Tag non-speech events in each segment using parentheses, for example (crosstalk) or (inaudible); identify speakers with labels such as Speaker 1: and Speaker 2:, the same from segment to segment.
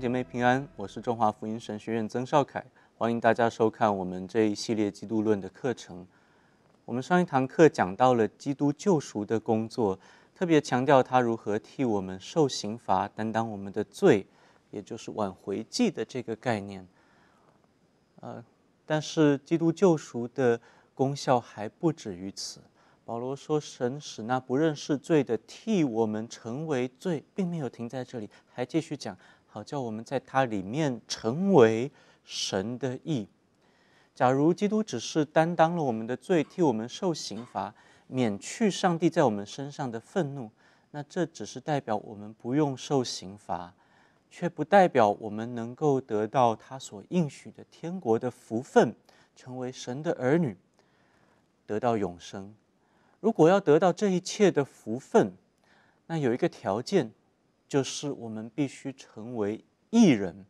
Speaker 1: 姐妹平安，我是中华福音神学院曾少凯，欢迎大家收看我们这一系列基督论的课程。我们上一堂课讲到了基督救赎的工作，特别强调他如何替我们受刑罚、担当我们的罪，也就是挽回祭的这个概念。呃，但是基督救赎的功效还不止于此。保罗说：“神使那不认识罪的替我们成为罪，并没有停在这里，还继续讲。”好，叫我们在它里面成为神的义。假如基督只是担当了我们的罪，替我们受刑罚，免去上帝在我们身上的愤怒，那这只是代表我们不用受刑罚，却不代表我们能够得到他所应许的天国的福分，成为神的儿女，得到永生。如果要得到这一切的福分，那有一个条件。就是我们必须成为义人。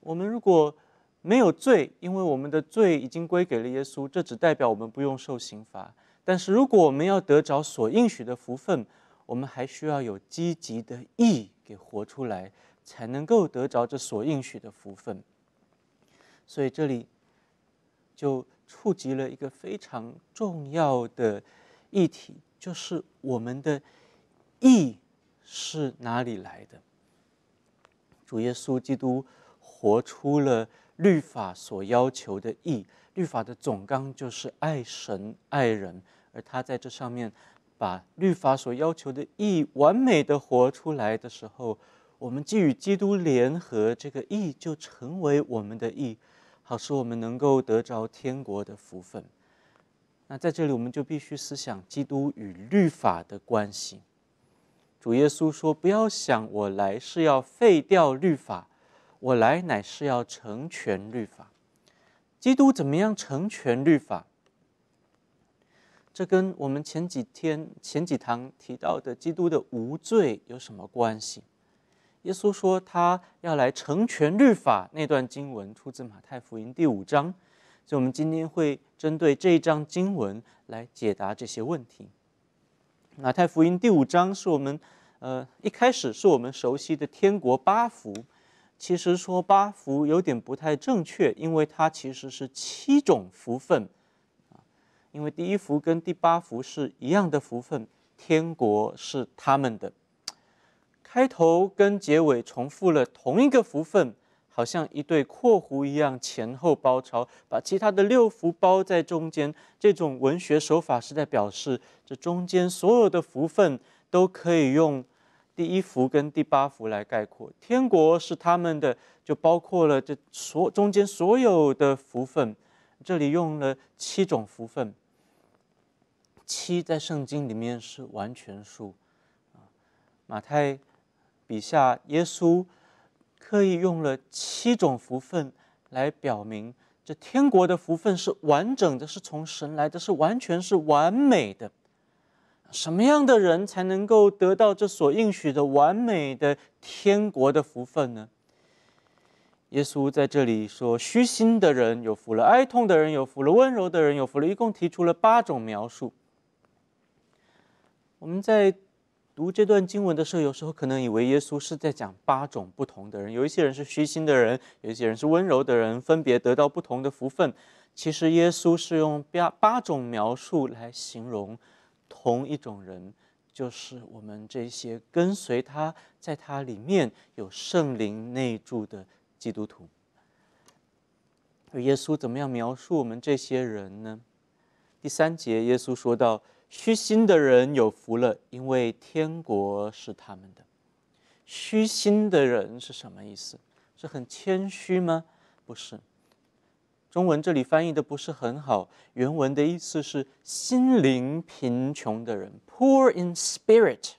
Speaker 1: 我们如果没有罪，因为我们的罪已经归给了耶稣，这只代表我们不用受刑罚。但是如果我们要得着所应许的福分，我们还需要有积极的义给活出来，才能够得着这所应许的福分。所以这里就触及了一个非常重要的议题，就是我们的义。是哪里来的？主耶稣基督活出了律法所要求的义，律法的总纲就是爱神爱人，而他在这上面把律法所要求的义完美的活出来的时候，我们既与基督联合，这个义就成为我们的义，好使我们能够得着天国的福分。那在这里，我们就必须思想基督与律法的关系。主耶稣说：“不要想我来是要废掉律法，我来乃是要成全律法。”基督怎么样成全律法？这跟我们前几天、前几堂提到的基督的无罪有什么关系？耶稣说他要来成全律法，那段经文出自马太福音第五章，所以我们今天会针对这一章经文来解答这些问题。马太福音第五章是我们，呃，一开始是我们熟悉的天国八福，其实说八福有点不太正确，因为它其实是七种福分，啊，因为第一福跟第八福是一样的福分，天国是他们的，开头跟结尾重复了同一个福分。好像一对括弧一样前后包抄，把其他的六福包在中间。这种文学手法是在表示，这中间所有的福分都可以用第一福跟第八福来概括。天国是他们的，就包括了这所中间所有的福分。这里用了七种福分，七在圣经里面是完全数。马太笔下耶稣。特意用了七种福分来表明，这天国的福分是完整的，是从神来的，是完全是完美的。什么样的人才能够得到这所应许的完美的天国的福分呢？耶稣在这里说：虚心的人有福了，哀痛的人有福了，温柔的人有福了。一共提出了八种描述。我们在。读这段经文的时候，有时候可能以为耶稣是在讲八种不同的人，有一些人是虚心的人，有一些人是温柔的人，分别得到不同的福分。其实耶稣是用八八种描述来形容同一种人，就是我们这些跟随他在他里面有圣灵内住的基督徒。耶稣怎么样描述我们这些人呢？第三节，耶稣说到。虚心的人有福了，因为天国是他们的。虚心的人是什么意思？是很谦虚吗？不是。中文这里翻译的不是很好，原文的意思是心灵贫穷的人 （poor in spirit）。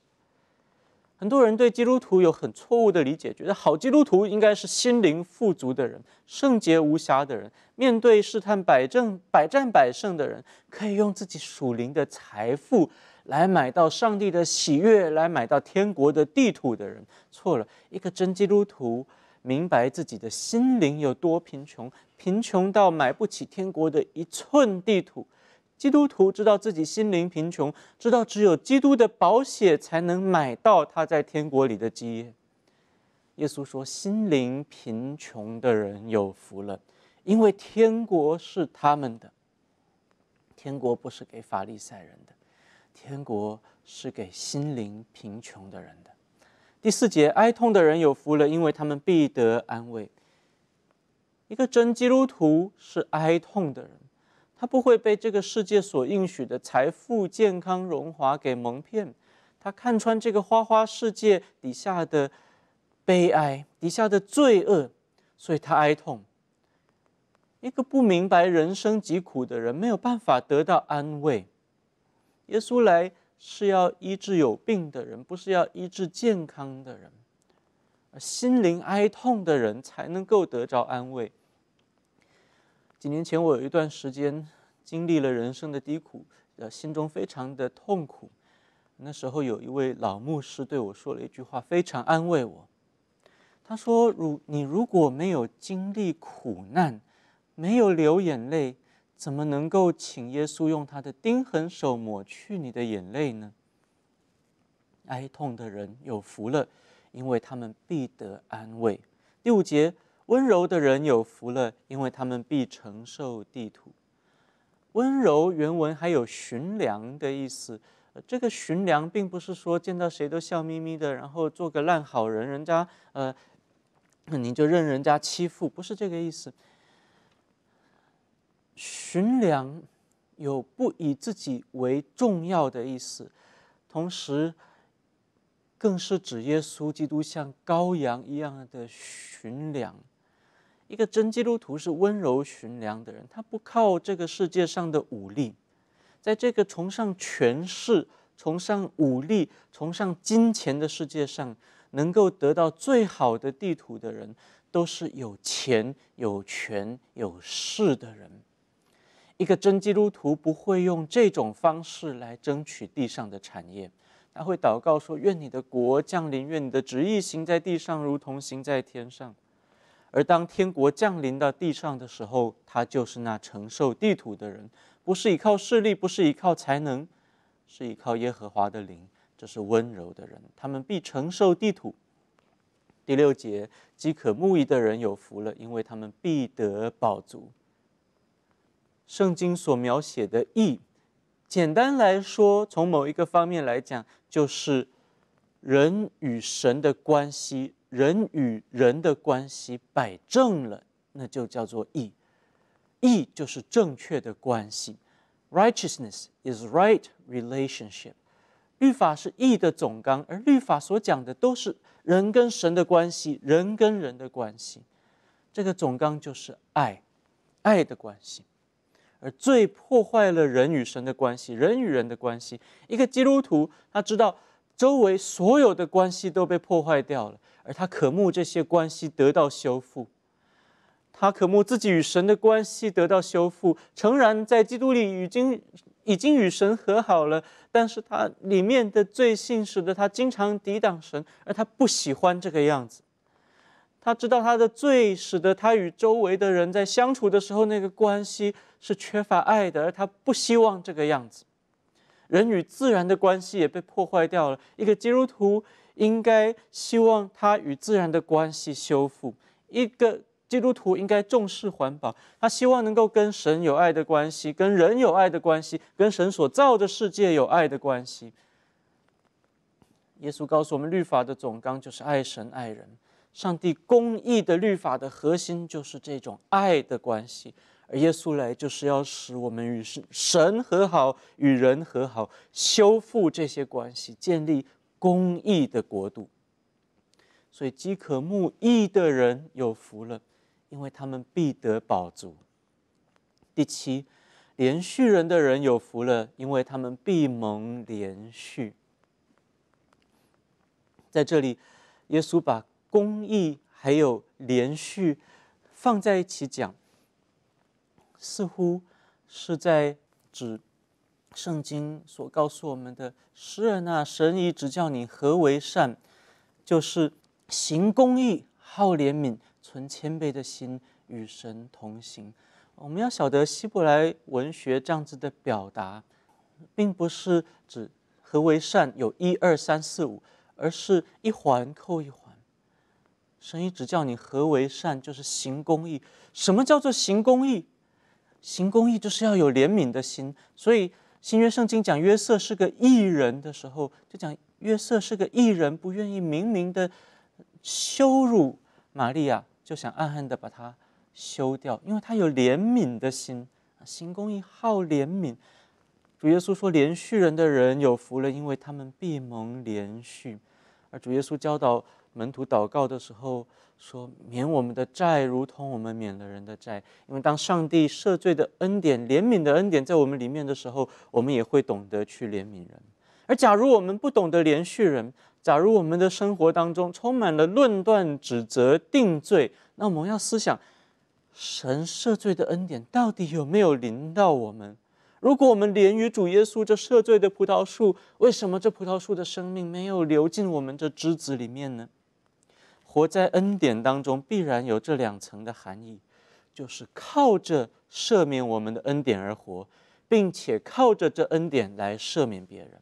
Speaker 1: 很多人对基督徒有很错误的理解，觉得好基督徒应该是心灵富足的人、圣洁无瑕的人、面对试探百正百战百胜的人，可以用自己属灵的财富来买到上帝的喜悦，来买到天国的地图的人。错了，一个真基督徒明白自己的心灵有多贫穷，贫穷到买不起天国的一寸地图。基督徒知道自己心灵贫穷，知道只有基督的宝血才能买到他在天国里的基业。耶稣说：“心灵贫穷的人有福了，因为天国是他们的。天国不是给法利赛人的，天国是给心灵贫穷的人的。”第四节：“哀痛的人有福了，因为他们必得安慰。”一个真基督徒是哀痛的人。他不会被这个世界所应许的财富、健康、荣华给蒙骗，他看穿这个花花世界底下的悲哀、底下的罪恶，所以他哀痛。一个不明白人生疾苦的人没有办法得到安慰。耶稣来是要医治有病的人，不是要医治健康的人。心灵哀痛的人才能够得着安慰。几年前，我有一段时间经历了人生的低谷，呃，心中非常的痛苦。那时候，有一位老牧师对我说了一句话，非常安慰我。他说：“如你如果没有经历苦难，没有流眼泪，怎么能够请耶稣用他的钉痕手抹去你的眼泪呢？”哀痛的人有福了，因为他们必得安慰。第五节。温柔的人有福了，因为他们必承受地土。温柔原文还有寻良的意思，呃，这个寻良并不是说见到谁都笑眯眯的，然后做个烂好人，人家呃，你就任人家欺负，不是这个意思。寻良有不以自己为重要的意思，同时更是指耶稣基督像羔羊一样的寻良。一个真基督徒是温柔驯良的人，他不靠这个世界上的武力，在这个崇尚权势、崇尚武力、崇尚金钱的世界上，能够得到最好的地图的人，都是有钱有权有势的人。一个真基督徒不会用这种方式来争取地上的产业，他会祷告说：“愿你的国降临，愿你的旨意行在地上，如同行在天上。”而当天国降临到地上的时候，他就是那承受地土的人，不是依靠势力，不是依靠才能，是依靠耶和华的灵，这是温柔的人，他们必承受地土。第六节，饥渴慕义的人有福了，因为他们必得饱足。圣经所描写的义，简单来说，从某一个方面来讲，就是人与神的关系。人与人的关系摆正了，那就叫做义。义就是正确的关系。Righteousness is right relationship。律法是义的总纲，而律法所讲的都是人跟神的关系，人跟人的关系。这个总纲就是爱，爱的关系。而最破坏了人与神的关系，人与人的关系。一个基督徒，他知道周围所有的关系都被破坏掉了。而他渴慕这些关系得到修复，他渴慕自己与神的关系得到修复。诚然，在基督里已经已经与神和好了，但是他里面的罪性使得他经常抵挡神，而他不喜欢这个样子。他知道他的罪使得他与周围的人在相处的时候那个关系是缺乏爱的，而他不希望这个样子。人与自然的关系也被破坏掉了。一个基督徒。应该希望他与自然的关系修复。一个基督徒应该重视环保，他希望能够跟神有爱的关系，跟人有爱的关系，跟神所造的世界有爱的关系。耶稣告诉我们，律法的总纲就是爱神爱人。上帝公义的律法的核心就是这种爱的关系，而耶稣来就是要使我们与神和好，与人和好，修复这些关系，建立。公益的国度，所以饥渴慕义的人有福了，因为他们必得饱足。第七，连续人的人有福了，因为他们必蒙连续。在这里，耶稣把公益还有连续放在一起讲，似乎是在指。圣经所告诉我们的，诗人啊，神已指教你何为善，就是行公义、好怜悯、存谦卑的心与神同行。我们要晓得希伯来文学这样子的表达，并不是指何为善有一二三四五，而是一环扣一环。神医只叫你何为善，就是行公义。什么叫做行公义？行公义就是要有怜悯的心，所以。新约圣经讲约瑟是个异人的时候，就讲约瑟是个异人，不愿意明明的羞辱玛利亚，就想暗暗的把她休掉，因为他有怜悯的心。行公义好怜悯，主耶稣说连续人的人有福了，因为他们必蒙连续。”而主耶稣教导。门徒祷告的时候说：“免我们的债，如同我们免了人的债。”因为当上帝赦罪的恩典、怜悯的恩典在我们里面的时候，我们也会懂得去怜悯人。而假如我们不懂得怜恤人，假如我们的生活当中充满了论断、指责、定罪，那我们要思想：神赦罪的恩典到底有没有临到我们？如果我们连于主耶稣这赦罪的葡萄树，为什么这葡萄树的生命没有流进我们这枝子里面呢？活在恩典当中，必然有这两层的含义，就是靠着赦免我们的恩典而活，并且靠着这恩典来赦免别人。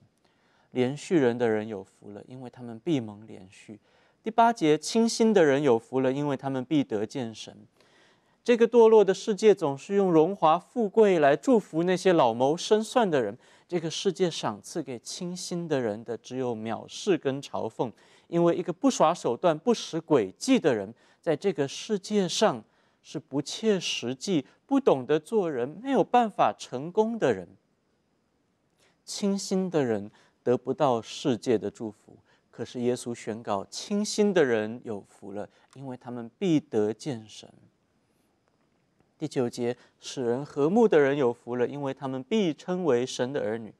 Speaker 1: 连续人的人有福了，因为他们必蒙连续。第八节，清心的人有福了，因为他们必得见神。这个堕落的世界总是用荣华富贵来祝福那些老谋深算的人，这个世界赏赐给清心的人的只有藐视跟嘲讽。因为一个不耍手段、不使诡计的人，在这个世界上是不切实际、不懂得做人、没有办法成功的人。清心的人得不到世界的祝福，可是耶稣宣告：清心的人有福了，因为他们必得见神。第九节，使人和睦的人有福了，因为他们必称为神的儿女。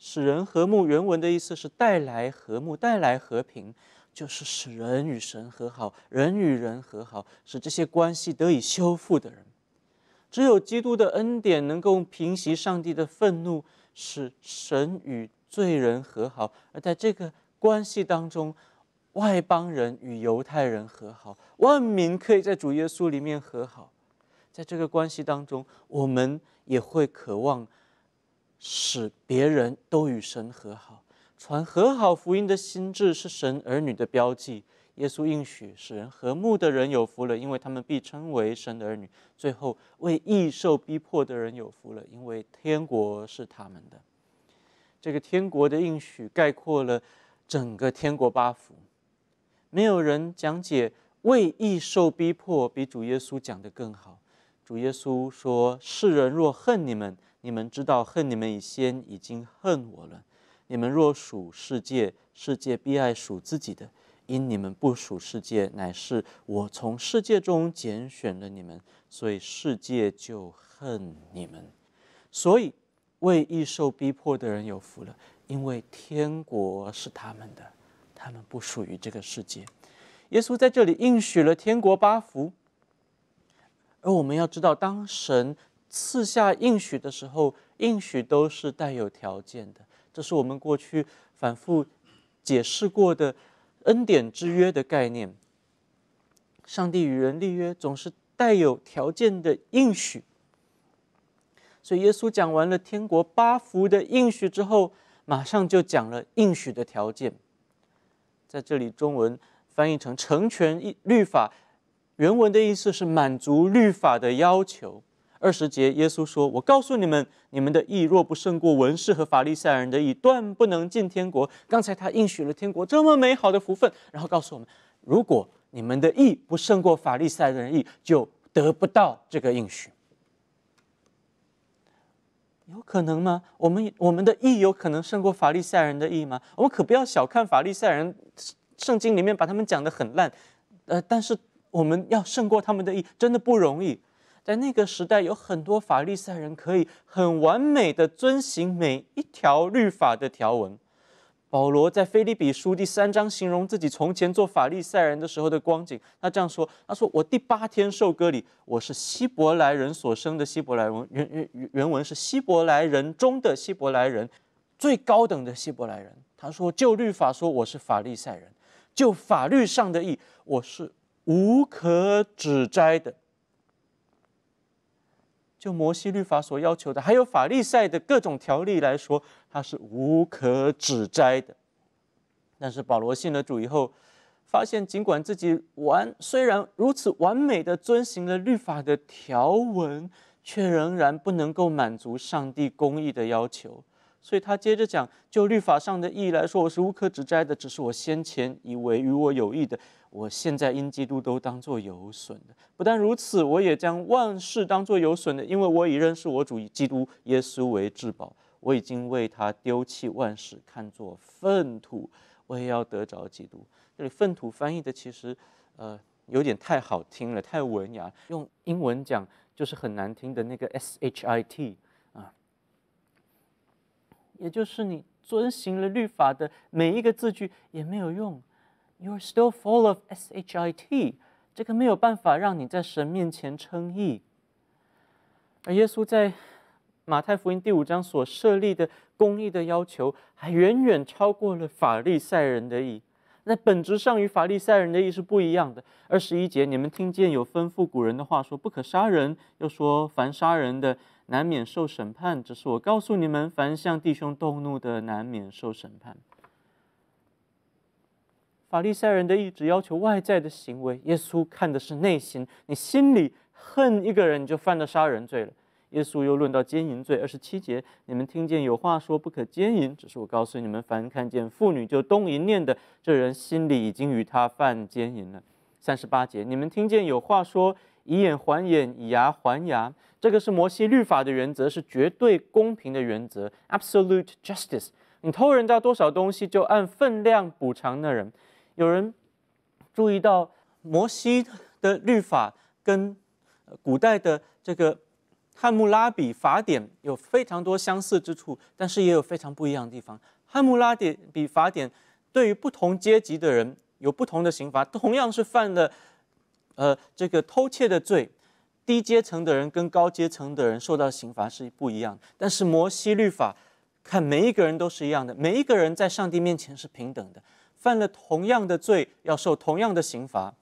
Speaker 1: 使人和睦。原文的意思是带来和睦，带来和平，就是使人与神和好，人与人和好，使这些关系得以修复的人。只有基督的恩典能够平息上帝的愤怒，使神与罪人和好，而在这个关系当中，外邦人与犹太人和好，万民可以在主耶稣里面和好。在这个关系当中，我们也会渴望。使别人都与神和好，传和好福音的心智是神儿女的标记。耶稣应许使人和睦的人有福了，因为他们必称为神的儿女。最后，为异受逼迫的人有福了，因为天国是他们的。这个天国的应许概括了整个天国八福。没有人讲解为异受逼迫比主耶稣讲的更好。主耶稣说：“世人若恨你们。”你们知道恨你们，先已经恨我了。你们若属世界，世界必爱属自己的；因你们不属世界，乃是我从世界中拣选了你们，所以世界就恨你们。所以，为易受逼迫的人有福了，因为天国是他们的。他们不属于这个世界。耶稣在这里应许了天国八福，而我们要知道，当神。赐下应许的时候，应许都是带有条件的，这是我们过去反复解释过的恩典之约的概念。上帝与人立约总是带有条件的应许，所以耶稣讲完了天国八福的应许之后，马上就讲了应许的条件。在这里，中文翻译成“成全律法”，原文的意思是满足律法的要求。二十节，耶稣说：“我告诉你们，你们的义若不胜过文士和法利赛人的义，断不能进天国。”刚才他应许了天国这么美好的福分，然后告诉我们，如果你们的义不胜过法利赛人的义，就得不到这个应许。有可能吗？我们我们的义有可能胜过法利赛人的义吗？我们可不要小看法利赛人。圣经里面把他们讲的很烂，呃，但是我们要胜过他们的义，真的不容易。在那个时代，有很多法利赛人可以很完美的遵行每一条律法的条文。保罗在菲利比书第三章形容自己从前做法利赛人的时候的光景，他这样说：“他说我第八天受割礼，我是希伯来人所生的希伯来文，原原原文是希伯来人中的希伯来人，最高等的希伯来人。他说就律法说，我是法利赛人；就法律上的义，我是无可指摘的。”就摩西律法所要求的，还有法利赛的各种条例来说，他是无可指摘的。但是保罗信了主以后，发现尽管自己完虽然如此完美的遵循了律法的条文，却仍然不能够满足上帝公义的要求。所以他接着讲：就律法上的意义来说，我是无可指摘的，只是我先前以为与我有益的。我现在因基督都当作有损的，不但如此，我也将万事当作有损的，因为我已认识我主基督耶稣为至宝。我已经为他丢弃万事，看作粪土，我也要得着基督。这里“粪土”翻译的其实，呃，有点太好听了，太文雅。用英文讲就是很难听的那个 “shit” 啊，也就是你遵行了律法的每一个字句也没有用。You are still full of shit。这个没有办法让你在神面前称义。而耶稣在马太福音第五章所设立的公义的要求，还远远超过了法利赛人的义。那本质上与法利赛人的义是不一样的。二十一节，你们听见有吩咐古人的话说，不可杀人；又说，凡杀人的难免受审判。只是我告诉你们，凡向弟兄动怒的，难免受审判。法利赛人的意志要求外在的行为，耶稣看的是内心。你心里恨一个人，你就犯了杀人罪了。耶稣又论到奸淫罪，二十七节，你们听见有话说不可奸淫，只是我告诉你们，凡看见妇女就动淫念的，这人心里已经与他犯奸淫了。三十八节，你们听见有话说以眼还眼，以牙还牙，这个是摩西律法的原则，是绝对公平的原则，absolute justice。你偷人家多少东西，就按分量补偿那人。有人注意到摩西的律法跟古代的这个汉穆拉比法典有非常多相似之处，但是也有非常不一样的地方。汉穆拉比法典对于不同阶级的人有不同的刑罚，同样是犯了呃这个偷窃的罪，低阶层的人跟高阶层的人受到刑罚是不一样。但是摩西律法看每一个人都是一样的，每一个人在上帝面前是平等的。犯了同样的罪，要受同样的刑罚。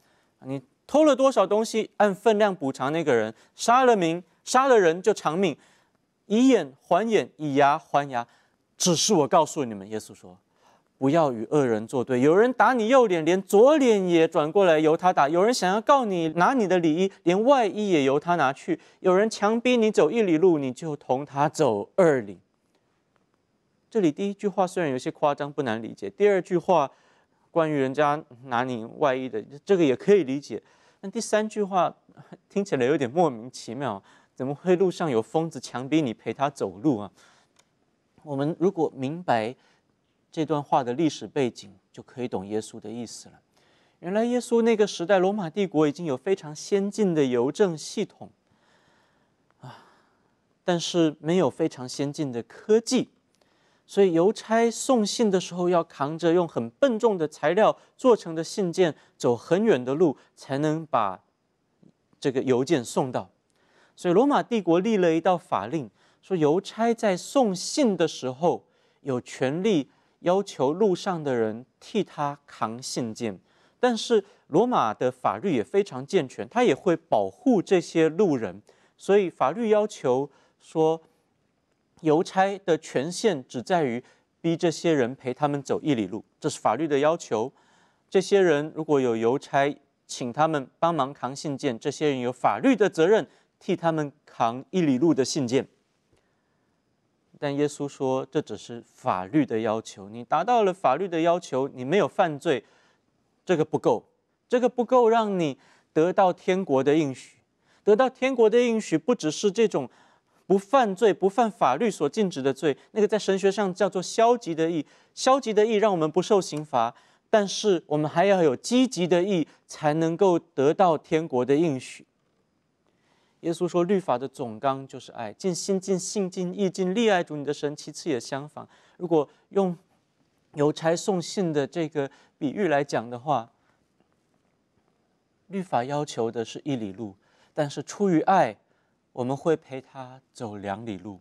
Speaker 1: 你偷了多少东西，按分量补偿那个人。杀了民，杀了人就偿命，以眼还眼，以牙还牙。只是我告诉你们，耶稣说，不要与恶人作对。有人打你右脸，连左脸也转过来由他打。有人想要告你，拿你的礼衣，连外衣也由他拿去。有人强逼你走一里路，你就同他走二里。这里第一句话虽然有些夸张，不难理解。第二句话。关于人家拿你外衣的这个也可以理解，但第三句话 (laughs) 听起来有点莫名其妙，怎么会路上有疯子强逼你陪他走路啊？我们如果明白这段话的历史背景，就可以懂耶稣的意思了。原来耶稣那个时代，罗马帝国已经有非常先进的邮政系统啊，但是没有非常先进的科技。所以邮差送信的时候要扛着用很笨重的材料做成的信件，走很远的路才能把这个邮件送到。所以罗马帝国立了一道法令，说邮差在送信的时候有权利要求路上的人替他扛信件。但是罗马的法律也非常健全，他也会保护这些路人。所以法律要求说。邮差的权限只在于逼这些人陪他们走一里路，这是法律的要求。这些人如果有邮差，请他们帮忙扛信件，这些人有法律的责任替他们扛一里路的信件。但耶稣说，这只是法律的要求。你达到了法律的要求，你没有犯罪，这个不够，这个不够让你得到天国的应许。得到天国的应许，不只是这种。不犯罪，不犯法律所禁止的罪，那个在神学上叫做消极的义。消极的义让我们不受刑罚，但是我们还要有积极的义，才能够得到天国的应许。耶稣说，律法的总纲就是爱，尽心、尽性、尽意、尽力爱主你的神。其次也相反，如果用邮差送信的这个比喻来讲的话，律法要求的是一里路，但是出于爱。我们会陪他走两里路，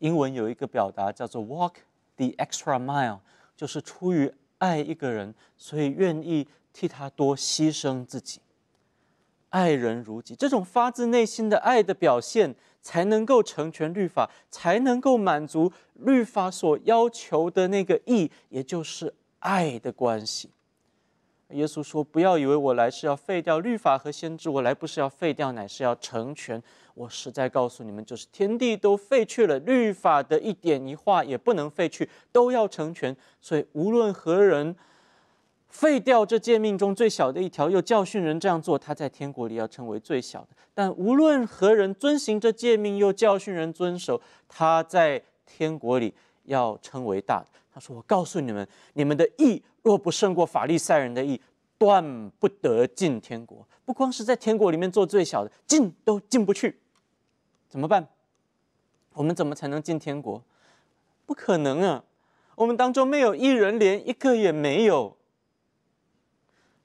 Speaker 1: 英文有一个表达叫做 “walk the extra mile”，就是出于爱一个人，所以愿意替他多牺牲自己，爱人如己。这种发自内心的爱的表现，才能够成全律法，才能够满足律法所要求的那个义，也就是爱的关系。耶稣说：“不要以为我来是要废掉律法和先知，我来不是要废掉，乃是要成全。”我实在告诉你们，就是天地都废去了律法的一点一画，也不能废去，都要成全。所以无论何人废掉这诫命中最小的一条，又教训人这样做，他在天国里要称为最小的；但无论何人遵行这诫命，又教训人遵守，他在天国里要称为大的。他说：“我告诉你们，你们的义若不胜过法利赛人的义，断不得进天国。不光是在天国里面做最小的，进都进不去。”怎么办？我们怎么才能进天国？不可能啊！我们当中没有一人，连一个也没有。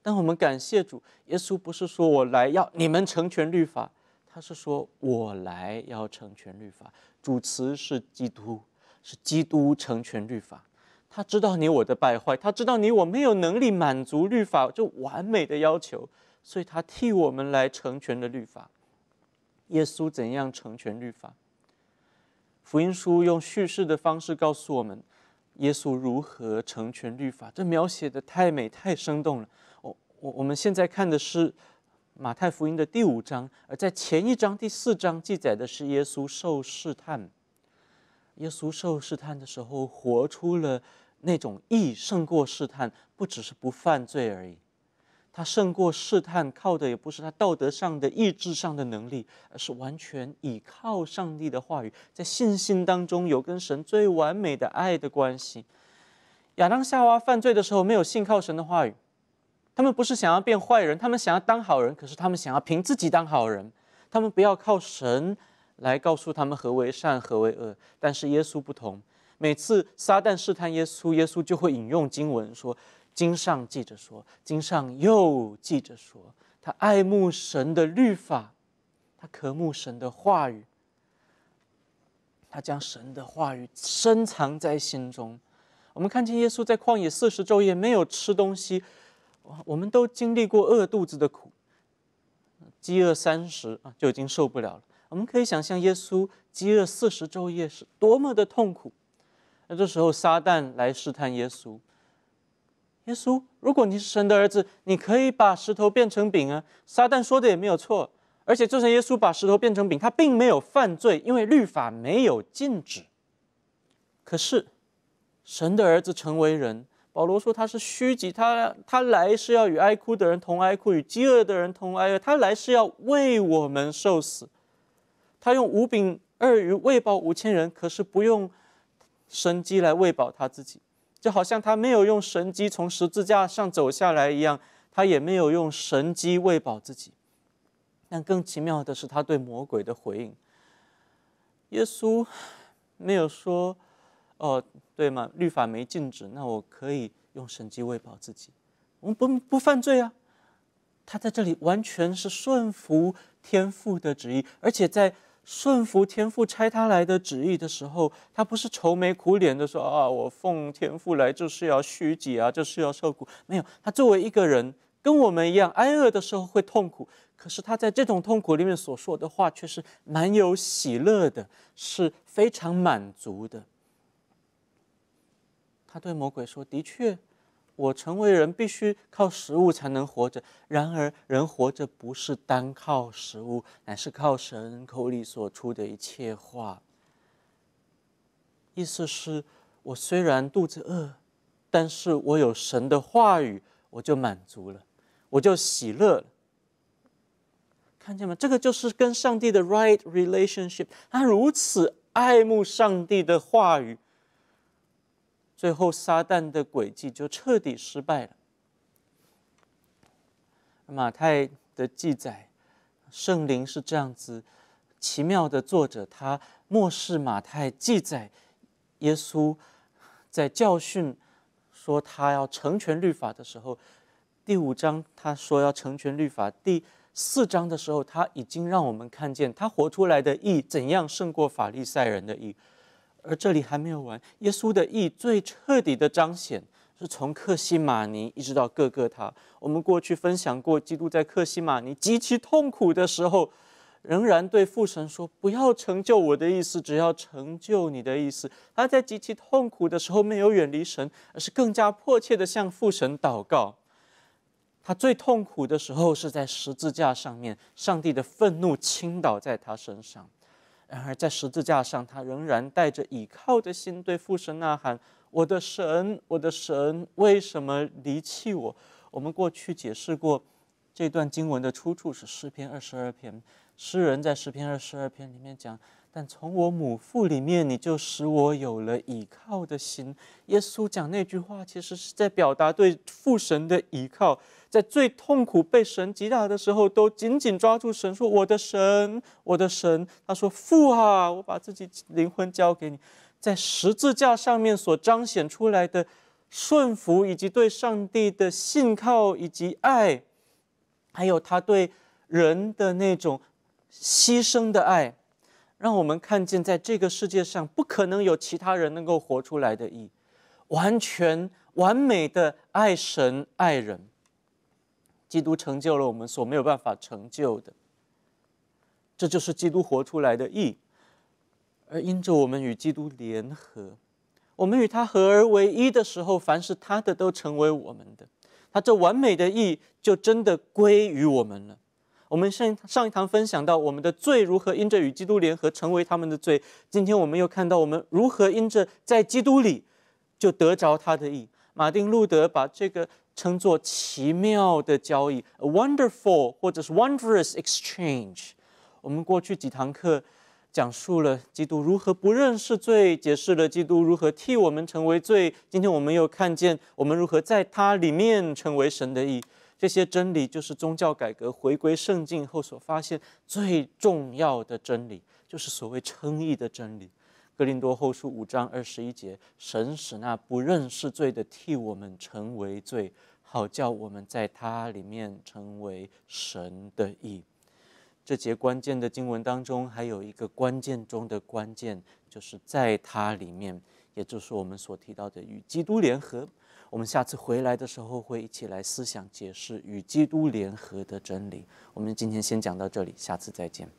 Speaker 1: 但我们感谢主，耶稣不是说我来要你们成全律法，他是说我来要成全律法。主词是基督，是基督成全律法。他知道你我的败坏，他知道你我没有能力满足律法就完美的要求，所以他替我们来成全了律法。耶稣怎样成全律法？福音书用叙事的方式告诉我们，耶稣如何成全律法。这描写的太美、太生动了。我我我们现在看的是马太福音的第五章，而在前一章、第四章记载的是耶稣受试探。耶稣受试探的时候，活出了那种义胜过试探，不只是不犯罪而已。他胜过试探，靠的也不是他道德上的、意志上的能力，而是完全倚靠上帝的话语，在信心当中有跟神最完美的爱的关系。亚当夏娃犯罪的时候没有信靠神的话语，他们不是想要变坏人，他们想要当好人，可是他们想要凭自己当好人，他们不要靠神来告诉他们何为善，何为恶。但是耶稣不同，每次撒旦试探耶稣，耶稣就会引用经文说。经上记着说，经上又记着说，他爱慕神的律法，他渴慕神的话语，他将神的话语深藏在心中。我们看见耶稣在旷野四十昼夜没有吃东西，我们都经历过饿肚子的苦，饥饿三十啊就已经受不了了。我们可以想象耶稣饥饿四十昼夜是多么的痛苦。那这时候撒旦来试探耶稣。耶稣，如果你是神的儿子，你可以把石头变成饼啊！撒旦说的也没有错，而且就算耶稣把石头变成饼，他并没有犯罪，因为律法没有禁止。可是，神的儿子成为人，保罗说他是虚极，他他来是要与哀哭的人同哀哭，与饥饿的人同哀饿。他来是要为我们受死，他用五饼二鱼喂饱五千人，可是不用生鸡来喂饱他自己。就好像他没有用神机从十字架上走下来一样，他也没有用神机喂饱自己。但更奇妙的是，他对魔鬼的回应。耶稣没有说：“哦，对吗？律法没禁止，那我可以用神机喂饱自己，我们不不犯罪啊。”他在这里完全是顺服天父的旨意，而且在。顺服天父差他来的旨意的时候，他不是愁眉苦脸的说：“啊，我奉天父来就是要虚己啊，就是要受苦。”没有，他作为一个人，跟我们一样，挨饿的时候会痛苦。可是他在这种痛苦里面所说的话，却是蛮有喜乐的，是非常满足的。他对魔鬼说：“的确。”我成为人必须靠食物才能活着，然而人活着不是单靠食物，乃是靠神口里所出的一切话。意思是，我虽然肚子饿，但是我有神的话语，我就满足了，我就喜乐了。看见吗？这个就是跟上帝的 right relationship，他如此爱慕上帝的话语。最后，撒旦的诡计就彻底失败了。马太的记载，圣灵是这样子奇妙的。作者他漠视马太记载，耶稣在教训说他要成全律法的时候，第五章他说要成全律法，第四章的时候他已经让我们看见他活出来的义怎样胜过法利赛人的义。而这里还没有完，耶稣的意最彻底的彰显是从克西马尼一直到各个他。我们过去分享过，基督在克西马尼极其痛苦的时候，仍然对父神说：“不要成就我的意思，只要成就你的意思。”他在极其痛苦的时候没有远离神，而是更加迫切的向父神祷告。他最痛苦的时候是在十字架上面，上帝的愤怒倾倒在他身上。然而，在十字架上，他仍然带着倚靠的心对父神呐喊：“我的神，我的神，为什么离弃我？”我们过去解释过，这段经文的出处是诗篇二十二篇。诗人在诗篇二十二篇里面讲。但从我母腹里面，你就使我有了倚靠的心。耶稣讲那句话，其实是在表达对父神的倚靠，在最痛苦、被神击打的时候，都紧紧抓住神，说：“我的神，我的神。”他说：“父啊，我把自己灵魂交给你。”在十字架上面所彰显出来的顺服，以及对上帝的信靠，以及爱，还有他对人的那种牺牲的爱。让我们看见，在这个世界上，不可能有其他人能够活出来的义，完全完美的爱神爱人。基督成就了我们所没有办法成就的，这就是基督活出来的义。而因着我们与基督联合，我们与他合而为一的时候，凡是他的都成为我们的，他这完美的义就真的归于我们了。我们上上一堂分享到我们的罪如何因着与基督联合成为他们的罪。今天我们又看到我们如何因着在基督里就得着他的义。马丁路德把这个称作奇妙的交易，a wonderful 或者是 w o n d r o u s exchange。我们过去几堂课讲述了基督如何不认识罪，解释了基督如何替我们成为罪。今天我们又看见我们如何在它里面成为神的义。这些真理就是宗教改革回归圣境后所发现最重要的真理，就是所谓称义的真理。格林多后书五章二十一节：“神使那不认识罪的替我们成为罪，好叫我们在他里面成为神的义。”这节关键的经文当中，还有一个关键中的关键，就是在他里面，也就是我们所提到的与基督联合。我们下次回来的时候会一起来思想解释与基督联合的真理。我们今天先讲到这里，下次再见。